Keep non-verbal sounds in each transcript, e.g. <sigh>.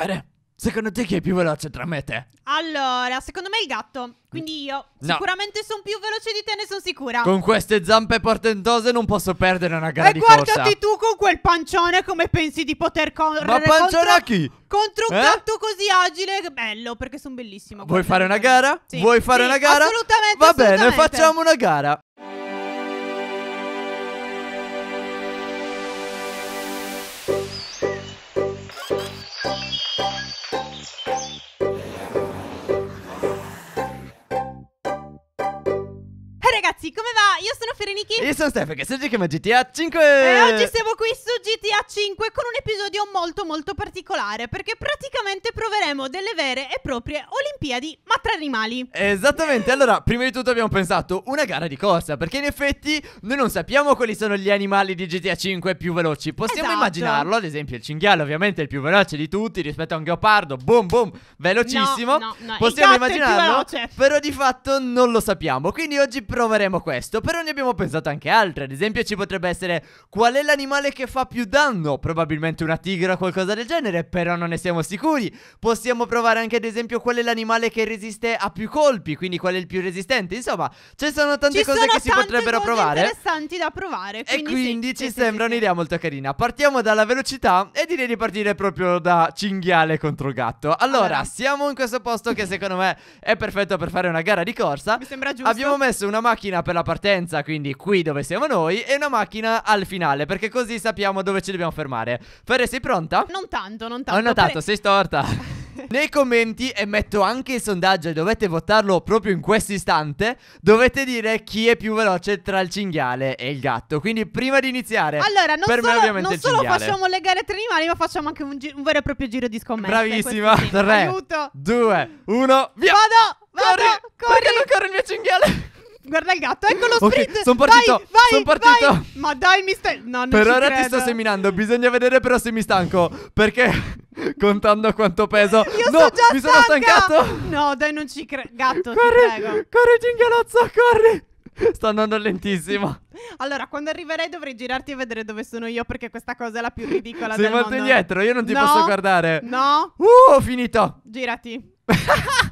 fare? Secondo te chi è più veloce tra me e te? Allora, secondo me il gatto. Quindi io. No. Sicuramente sono più veloce di te, ne sono sicura. Con queste zampe portentose non posso perdere una gara e di corsa. E guardati tu con quel pancione come pensi di poter correre Ma pancione a chi? Contro un eh? gatto così agile. Che bello, perché sono bellissimo. Vuoi fare una gara? Sì. Vuoi fare sì, una gara? Assolutamente, Va assolutamente. bene, facciamo una gara. Ricky. Io sono Stefano che sto giocando a GTA 5. E oggi siamo qui su GTA 5 con un episodio molto molto particolare perché praticamente proveremo delle vere e proprie Olimpiadi ma tra animali. Esattamente, allora prima di tutto abbiamo pensato una gara di corsa perché in effetti noi non sappiamo quali sono gli animali di GTA 5 più veloci. Possiamo esatto. immaginarlo, ad esempio il cinghiale ovviamente è il più veloce di tutti rispetto a un gheopardo, boom boom, velocissimo. No, no, no. Possiamo immaginarlo, però di fatto non lo sappiamo. Quindi oggi proveremo questo, però ne abbiamo pensato pensato anche altre. Ad esempio, ci potrebbe essere qual è l'animale che fa più danno? Probabilmente una tigre o qualcosa del genere, però non ne siamo sicuri. Possiamo provare anche, ad esempio, qual è l'animale che resiste a più colpi, quindi qual è il più resistente. Insomma, ci sono tante ci cose sono che si potrebbero provare. interessanti da provare. Quindi e quindi sì, ci sì, sembra sì, un'idea molto carina. Partiamo dalla velocità e direi di partire proprio da cinghiale contro gatto. Allora, allora. siamo in questo posto che secondo me è perfetto per fare una gara di corsa. Mi sembra giusto. Abbiamo messo una macchina per la partenza, quindi qui qui dove siamo noi e una macchina al finale perché così sappiamo dove ci dobbiamo fermare. Ferre, sei pronta? Non tanto, non tanto. Ho notato, sei storta. <laughs> Nei commenti e metto anche il sondaggio e dovete votarlo proprio in questo istante, dovete dire chi è più veloce tra il cinghiale e il gatto. Quindi prima di iniziare, allora, non per solo, me ovviamente non solo facciamo le gare tra animali, ma facciamo anche un, un, vero e proprio giro di scommesse. Bravissima, 3, 2, 1, via! Vado, vado, corri, corri! Perché non corre il mio cinghiale? Guarda il gatto, ecco lo okay, Sono partito. Vai, vai, sono partito. Vai. Ma dai, mi stai. No, non per ora credo. ti sto seminando. Bisogna vedere, però, se mi stanco. Perché. <laughs> Contando quanto peso <laughs> Io No, mi sono stancato No, dai, non ci credo Gatto, corri, ti prego Corri, cinghialozzo, corri Sto andando lentissimo. Allora, quando arriverai dovrei girarti e vedere dove sono io perché questa cosa è la più ridicola Sei del mondo. Sei molto indietro, io non ti no, posso guardare. No. Uh, ho finito. Girati. <laughs>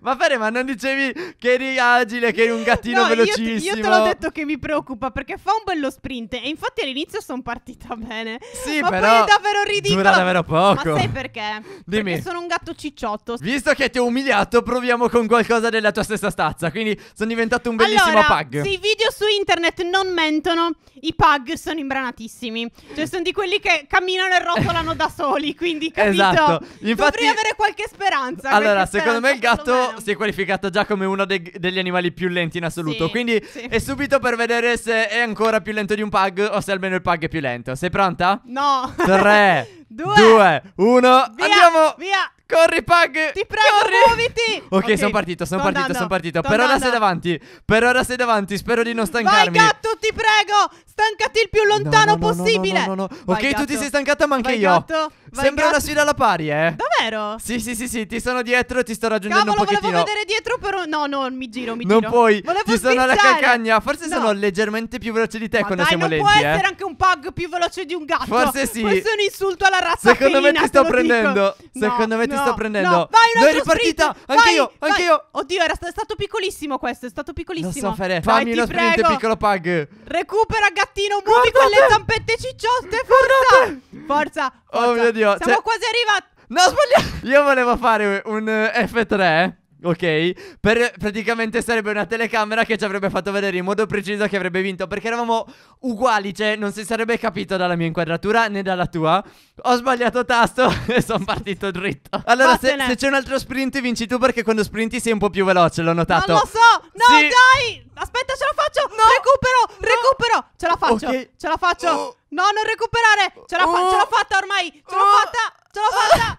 Va bene, ma non dicevi che eri agile, che eri un gattino no, velocissimo. Io, te l'ho detto che mi preoccupa perché fa un bello sprint. E infatti all'inizio sono partita <laughs> bene. Sì, ma però. Ma è davvero ridicolo. Dura davvero poco. Ma sai perché? Dimmi. Perché sono un gatto cicciotto. Visto che ti ho umiliato, proviamo con qualcosa della tua stessa stazza. Quindi sono diventato un bellissimo allora, pug. Se i video su internet non mentono, i pug sono imbranatissimi. Cioè, sono di quelli che camminano e rotolano da soli. Quindi, capito? Esatto. Infatti, Dovrei avere qualche speranza. Allora, qualche secondo me il qualificato, si è qualificato già come uno de- degli animali più lenti in assoluto. Sì, Quindi sì. è subito per vedere se è ancora più lento di un pug o se almeno il pug è più lento. Sei pronta? No. 3, 2, 1, andiamo! Via! Corri, Pug! Ti prego, Corri. muoviti! Ok, sono partito, sono partito, sono partito. per ora sei davanti. Per ora sei davanti. Spero di non stancarmi. Vai, gatto, ti prego! Stancati il più lontano no, no, no, possibile. No, no, no. Vai, ok, gatto. tu ti sei stancata, ma anche Vai, io. Gatto. Vai, Sembra gatto. una sfida alla pari, eh. Davvero? Sì, sì, sì, sì. Ti sono dietro e ti sto raggiungendo Cavolo, un pochettino. volevo vedere dietro, però. No, no, mi giro, mi non giro. Non puoi. Volevo ti sono alla cacagna. Forse sono leggermente più veloce di te ma quando dai, siamo lenti. Ma può essere eh. anche un Pug più veloce di un gatto. Forse sì. Questo è un insulto alla razza. Secondo me ti sto prendendo. Secondo no, me ti no, sto prendendo. No, vai, un Dove è ripartita? Sprint. vai, io, vai. Oddio, era st stato piccolissimo questo. È stato piccolissimo. Lo so fare. Fammi uno sprint, piccolo pug. Recupera, gattino. Muovi con le zampette cicciotte. Forza. Forza. forza. Oh mio dio. Siamo cioè... quasi arrivati. No, sbagliato. Io volevo fare un F3 ok? Per praticamente sarebbe una telecamera che ci avrebbe fatto vedere in modo preciso che avrebbe vinto perché eravamo uguali, cioè non si sarebbe capito dalla mia inquadratura né dalla tua. Ho sbagliato tasto <laughs> e sono partito dritto. Allora, se, se, c'è un altro sprint, vinci tu perché quando sprinti sei un po' più veloce, l'ho notato. Non lo so! No, sì. dai! Aspetta, ce la faccio! No. Recupero! No. Recupero! Ce la faccio! Okay. Ce la faccio! Oh. No, non recuperare! Ce l'ho oh. fa fatta ormai! Ce l'ho oh. fatta! Ce l'ho fatta!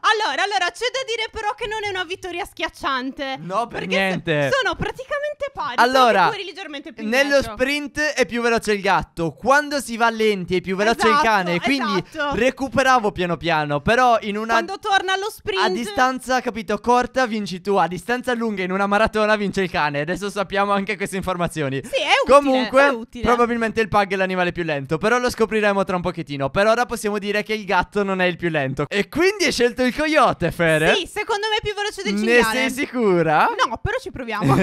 Allora, allora, c'è da dire però che non è una vittoria schiacciante. No, per perché niente. Sono praticamente pari. Allora, nello sprint è più veloce il gatto. Quando si va lenti è più veloce esatto, il cane. Quindi esatto. recuperavo piano piano. Però in una. Quando torna allo sprint. A distanza, capito, corta vinci tu. A distanza lunga in una maratona vince il cane. Adesso sappiamo anche queste informazioni. Sì, è utile. Comunque, è utile. probabilmente il pug è l'animale più lento. Però lo scopriremo tra un pochettino. Per ora possiamo dire che il gatto non è il più lento. E quindi hai scelto il il coyote, Fere? Sì, secondo me è più veloce del cinghiale. Ne sei sicura? No, però ci proviamo.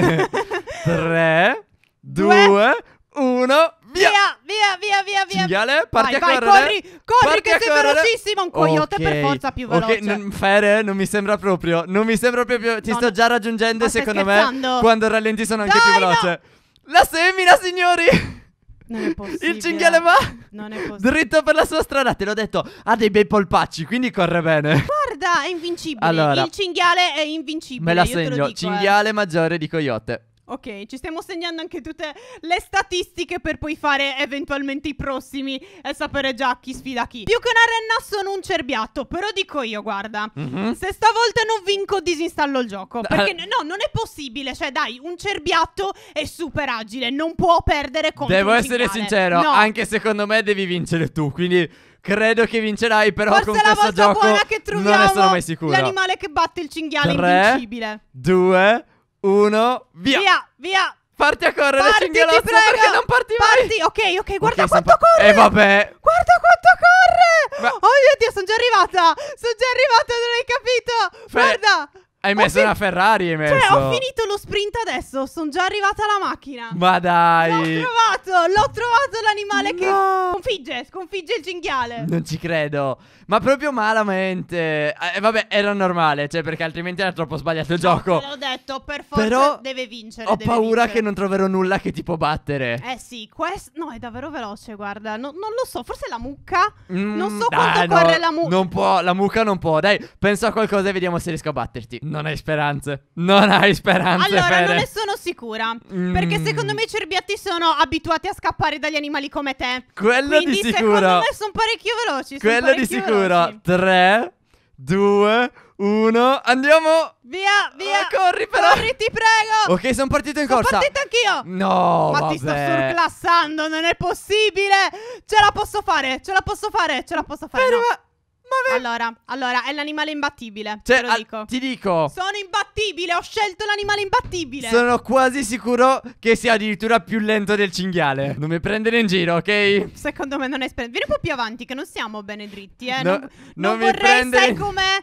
3, 2, 1, via! Via, via, via, via, Cinghiale, parti vai, a vai, correre. Corri, corri che sei correre. velocissimo. Un coyote okay. per forza più veloce. Ok, non, Fere, non mi sembra proprio. Non mi sembra proprio. Ti no, sto già raggiungendo, secondo me. Quando rallenti sono anche Dai, più veloce. No. La semina, signori! Non è <laughs> possibile. Il cinghiale va non è possibile. dritto per la sua strada. Te l'ho detto, ha dei bei polpacci, quindi corre bene. Ma guarda, è invincibile. Allora, il cinghiale è invincibile. Me la segno, dico, eh. cinghiale eh. maggiore di coyote. Ok, ci stiamo segnando anche tutte le statistiche per poi fare eventualmente i prossimi e sapere già chi sfida chi. Più che una renna sono un cerbiatto, però dico io, guarda, mm -hmm. se stavolta non vinco disinstallo il gioco, eh. perché no, non è possibile, cioè dai, un cerbiatto è super agile, non può perdere contro Devo essere sincero, no. anche secondo me devi vincere tu, quindi Credo che vincerai, però Forse con questo gioco. Forse la volta buona che troviamo. Non ne sono mai sicuro. L'animale che batte il cinghiale 3, invincibile. 2, 1, via. Via, via. Parti a correre, cinghiale. perché non parti, parti. mai? ok, ok, guarda okay, quanto eh, corre! E eh, vabbè! Guarda quanto corre! Ma... Oh mio Dio, sono già arrivata! Sono già arrivata, non hai capito! Fe... Guarda! Hai messo fin- una Ferrari, hai cioè, messo. Cioè, ho finito lo sprint adesso, sono già arrivata alla macchina. Ma dai! L'ho trovato, l'ho trovato l'animale no. che sconfigge, sconfigge il cinghiale. Non ci credo. Ma proprio malamente. E eh, eh, vabbè, era normale, cioè, perché altrimenti era troppo sbagliato il no, gioco. L'ho detto, per forza Però deve vincere. Ho deve paura vincere. che non troverò nulla che ti può battere. Eh sì, questo. No, è davvero veloce, guarda. No, non lo so, forse la mucca. Mm, non so quanto no, corre la mucca. Non può, la mucca non può. Dai, penso a qualcosa e vediamo se riesco a batterti. Non hai speranze. Non hai speranze. Allora, Fere. non ne sono sicura. Mm. Perché secondo me i cerbiatti sono abituati a scappare dagli animali come te. Quello Quindi, di sicuro. Secondo me sono parecchio veloci. Quello parecchio di sicuro. Allora, 3, 2, 1, andiamo! Via, via! Ah, corri però! Corri, ti prego! Ok, sono partito in sono corsa. Sono partito anch'io! No, Ma vabbè. ti sto surclassando, non è possibile! Ce la posso fare, ce la posso fare, ce la posso fare! Ferma! No. Allora, allora, è l'animale imbattibile. Cioè, te lo dico. Ti dico. Sono imbattibile, ho scelto l'animale imbattibile. Sono quasi sicuro che sia addirittura più lento del cinghiale. Non mi prendere in giro, ok? Secondo me non è esperto. Vieni un po' più avanti, che non siamo bene dritti, eh. No, non, non, non vorrei, prendere... sai com'è?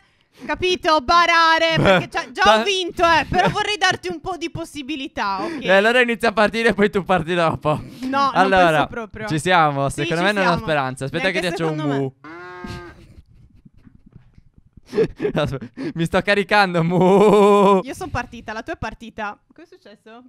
Capito? Barare. <laughs> perché già, ho vinto, eh. Però <laughs> vorrei darti un po' di possibilità. ok? E allora inizia a partire e poi tu parti dopo. No, allora, non penso proprio. Ci siamo. Secondo sì, me non ho speranza. Aspetta, Neanche che ti faccio un mu. Me. Mi sto caricando. Io sono partita, la tua è partita. Cosa è successo?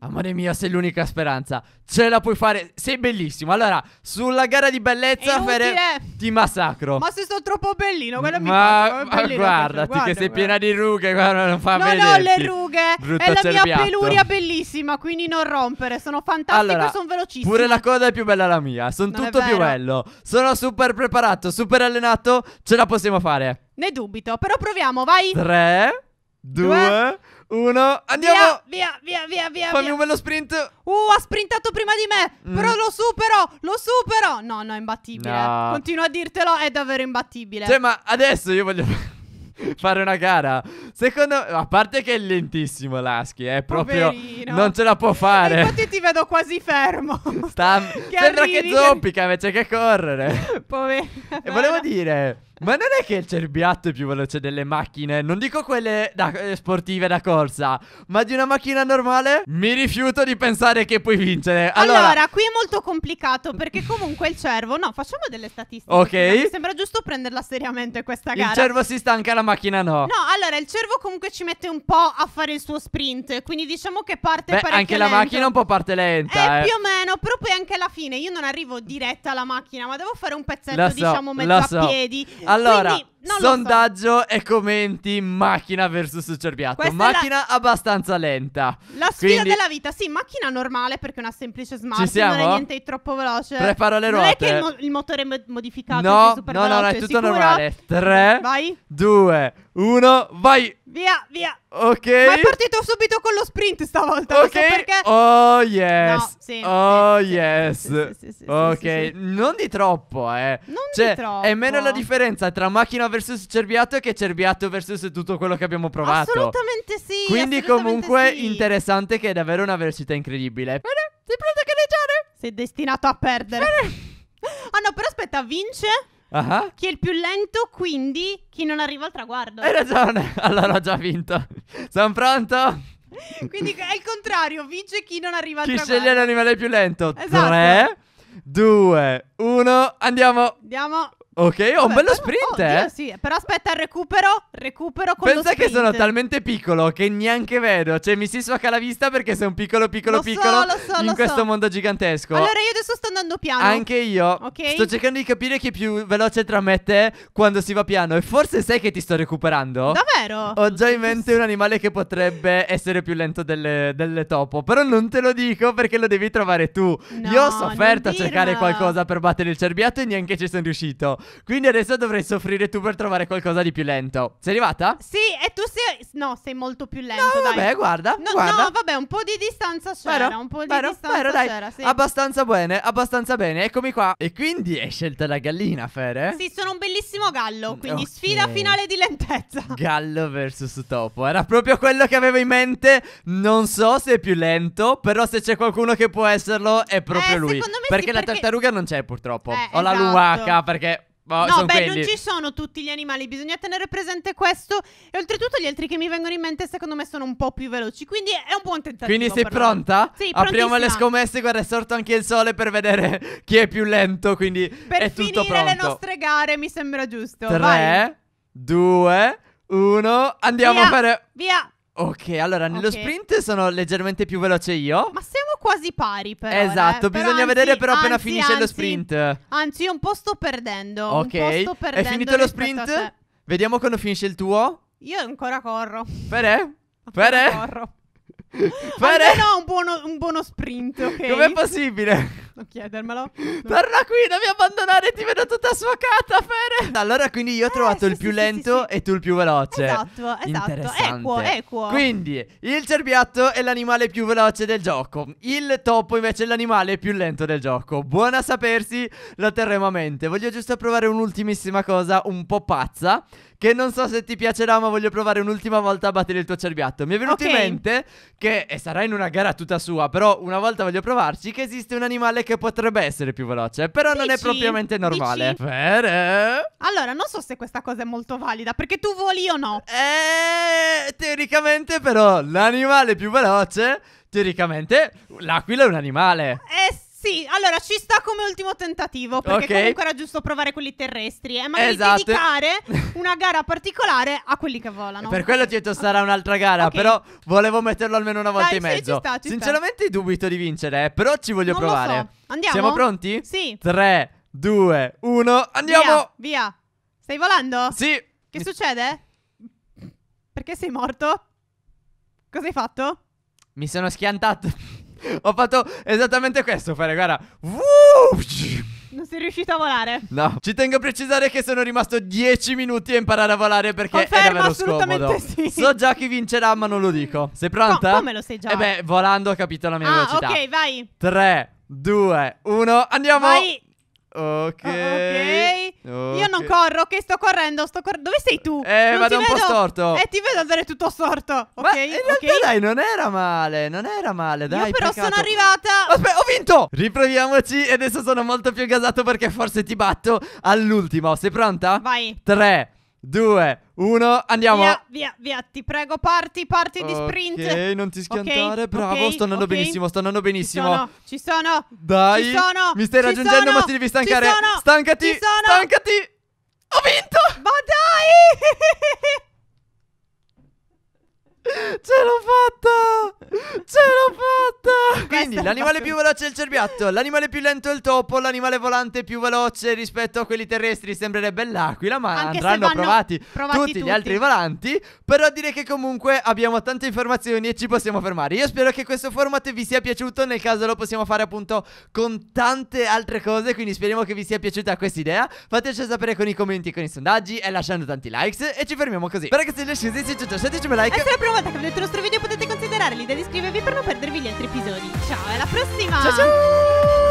Amore mio, sei l'unica speranza. Ce la puoi fare. Sei bellissimo. Allora, sulla gara di bellezza, Fere, ti massacro. Ma se sono troppo bellino, quello mi Ma, ma guardati, guarda, che sei piena di rughe. Guarda, non fa no, No, le rughe. Brutto è la cerbiatto. mia peluria bellissima. Quindi non rompere. Sono fantastico. Allora, sono velocissimo. Pure la coda è più bella la mia. Sono tutto più bello. Sono super preparato, super allenato. Ce la possiamo fare. Ne dubito, però proviamo, vai. 3, 2, 1, andiamo. Via, via, via, via. Fammi via. un bello sprint. Uh, ha sprintato prima di me. Mm. Però lo supero, lo supero. No, no, è imbattibile. No. Continuo a dirtelo, è davvero imbattibile. Cioè, ma adesso io voglio <laughs> fare una gara. Secondo me, a parte che è lentissimo Laschi, è eh, proprio Poverino. non ce la può eh, fare. Infatti ti vedo quasi fermo. Sta... <laughs> Che sembra arrivi, che zoppica invece che correre. Poverino. E volevo dire ma non è che il cerbiatto è più veloce delle macchine, non dico quelle da, eh, sportive da corsa, ma di una macchina normale? Mi rifiuto di pensare che puoi vincere. Allora, allora qui è molto complicato perché comunque il cervo, no, facciamo delle statistiche. Ok. Mi sembra giusto prenderla seriamente questa gara. Il cervo si stanca, la macchina no. No, allora il cervo comunque ci mette un po' a fare il suo sprint, quindi diciamo che parte Beh, parecchio anche la macchina un po' parte lenta. Eh, eh, più o meno, però poi anche alla fine io non arrivo diretta alla macchina, ma devo fare un pezzetto, so, diciamo, mezzo so. a piedi. Allora, non Sondaggio so. e commenti macchina versus cerbiatto. Questa macchina la... abbastanza lenta. La sfida Quindi... della vita, sì, macchina normale perché è una semplice smart, non è niente di troppo veloce. Tre parole rotte. Non è che il, mo- il motore modificato no, è super no, veloce, No, no, è tutto sicuro? normale. 3 2 1 vai. Via, via. Ok. Ma è partito subito con lo sprint stavolta. Ok. perché... Oh yes. No, sì, oh sì, yes. Sì, ok, non di troppo, eh. Non cioè, di troppo. È meno la differenza tra macchina vs Cerbiato che Cerbiato vs tutto quello che abbiamo provato. Assolutamente sì. Quindi assolutamente comunque sì. interessante che è davvero una velocità incredibile. Bene, sei pronto a gareggiare? Sei destinato a perdere. Ah oh no, però aspetta, vince? Uh -huh. Chi è il più lento, quindi chi non arriva al traguardo. Hai ragione, <laughs> allora ho già vinto. Sono pronto? quindi è il contrario, vince chi non arriva al traguardo. Chi sceglie l'animale più lento? Esatto. 3, 2, 1, andiamo. Andiamo. Ok, ho un bello però, sprint, eh. oddio, sì, però aspetta recupero, recupero con Pensa lo sprint. che sono talmente piccolo che neanche vedo. Cioè, mi si sfoca la vista perché sei un piccolo, piccolo, Lo so, piccolo lo so, in lo questo so. mondo gigantesco. Allora io adesso sto andando piano. Anche io. Ok. Sto cercando di capire chi è più veloce tra me e te quando si va piano. E forse sai che ti sto recuperando? Davvero? Ho già in mente un animale che potrebbe essere più lento delle, delle topo. Però non te lo dico perché lo devi trovare tu. No, io ho sofferto a cercare qualcosa per battere il cerbiato e neanche ci sono riuscito. Quindi adesso dovrei soffrire tu per trovare qualcosa di più lento. Sei arrivata? Sì, e tu sei... No, sei molto più lento, no, dai. vabbè, guarda, no, guarda. No, vabbè, un po' di distanza c'era, vero, un po' di vero, distanza vero, dai. c'era, sì. Abbastanza bene, abbastanza bene, eccomi qua. E quindi hai scelto la gallina, Fere? Eh? Sì, sono un bellissimo gallo, mm, quindi okay. sfida finale di lentezza. <laughs> Gallo versus topo, era proprio quello che avevo in mente. Non so se è più lento, però se c'è qualcuno che può esserlo è proprio eh, lui. Perché, sì, perché la tartaruga non c'è purtroppo. Eh, Ho esatto. la luaca perché Oh, no, beh, quelli. non ci sono tutti gli animali, bisogna tenere presente questo. E oltretutto gli altri che mi vengono in mente, secondo me, sono un po' più veloci. Quindi è un buon tentativo. Quindi sei pronta? Me. Sì, Apriamo le scommesse, guarda, è sorto anche il sole per vedere <laughs> chi è più lento. Quindi per è tutto pronto. Per finire le nostre gare, mi sembra giusto. 3, 2, 1, andiamo via, a fare. Via! Ok, allora nello Ok. sprint sono leggermente più veloce io. Ma siamo quasi pari però. eh. esatto, Però bisogna anzi- vedere però appena anzi, finisce lo sprint. Anzi, io un po' sto perdendo. un Ok, po' sto è finito lo sprint? Vediamo quando finisce il tuo. Io ancora corro. Pere? Ancora Pere? corro. Pere? Almeno ho un buono, un buono sprint, ok? Com'è possibile? non chiedermelo. <laughs> Non... Torna qui, non mi abbandonare, ti vedo tutta sfocata, Fere. Allora, quindi io ho eh, trovato eh, il più sì, lento sì, e tu il più veloce. Esatto, esatto. Equo, equo. Quindi, il cerbiatto è l'animale più veloce del gioco. Il topo invece è l'animale più lento del gioco. Buona sapersi, lo terremo a mente. Voglio giusto provare un'ultimissima cosa un po' pazza. Che non so se ti piacerà, ma voglio provare un'ultima volta a battere il tuo cerbiatto. Mi è venuto okay. in mente che, e sarà in una gara tutta sua, però una volta voglio provarci, che esiste un animale che potrebbe essere più veloce, però Dici? non è propriamente normale. Bene. Allora, non so se questa cosa è molto valida, perché tu voli o no. Eh, teoricamente però l'animale più veloce, teoricamente l'aquila è un animale. Eh sì sì, allora ci sta come ultimo tentativo, perché okay. comunque era giusto provare quelli terrestri e eh, magari esatto. dedicare <laughs> una gara particolare a quelli che volano. Per quello ti ho detto sarà un'altra gara, okay. però volevo metterlo almeno una volta Dai, e mezzo. Sì, ci sta, ci Sinceramente sta. dubito di vincere, eh, però ci voglio non provare. So. Andiamo. Siamo pronti? Sì. 3, 2, 1, andiamo! Via, via. Stai volando? Sì. Che succede? Perché sei morto? Cosa hai fatto? Mi sono schiantato. Ho fatto esattamente questo, fare, guarda. Non sei riuscito a volare. No, ci tengo a precisare che sono rimasto 10 minuti a imparare a volare perché Confermo, è davvero assolutamente scomodo. Sì. So già chi vincerà, ma non lo dico. Sei pronta? No, come lo sei già? Eh beh, volando ho capito la mia ah, velocità. ok, vai. 3, 2, 1, andiamo. Vai. Okay. ok. Io non corro, ok, sto correndo, sto correndo. Dove sei tu? Eh, non vado un vedo... po' storto. Eh, ti vedo andare tutto storto. Ok. Ma in realtà dai, non era male, non era male, dai. Io però peccato. sono arrivata. Aspetta, ho vinto! Riproviamoci e adesso sono molto più gasato perché forse ti batto all'ultimo. Sei pronta? Vai. 3 2, 1, andiamo. Via, via, via, ti prego, parti, parti di sprint. Ok, non ti schiantare, okay, bravo, okay, sto andando okay. benissimo, sto andando benissimo. Ci sono, ci sono. Dai, ci sono, mi stai raggiungendo, sono, ma ti devi stancare. Sono, stancati, stancati. Ho vinto. Ma dai! <laughs> Ce l'ho fatta! Ce l'ho fatta! <laughs> Quindi l'animale più veloce è il cerbiatto, l'animale più lento è il topo, l'animale volante più veloce rispetto a quelli terrestri sembrerebbe l'aquila, ma Anche andranno provati, provati tutti, tutti, gli altri volanti. Però direi che comunque abbiamo tante informazioni e ci possiamo fermare. Io spero che questo format vi sia piaciuto, nel caso lo possiamo fare appunto con tante altre cose, quindi speriamo che vi sia piaciuta questa idea. Fateci sapere con i commenti e con i sondaggi e lasciando tanti likes e ci fermiamo così. Però che se le scese 117 like. E se la prima volta che vedete il nostro video potete considerare l'idea di iscrivervi per non perdervi gli altri episodi. Ciao, alla prossima! Ciao ciao!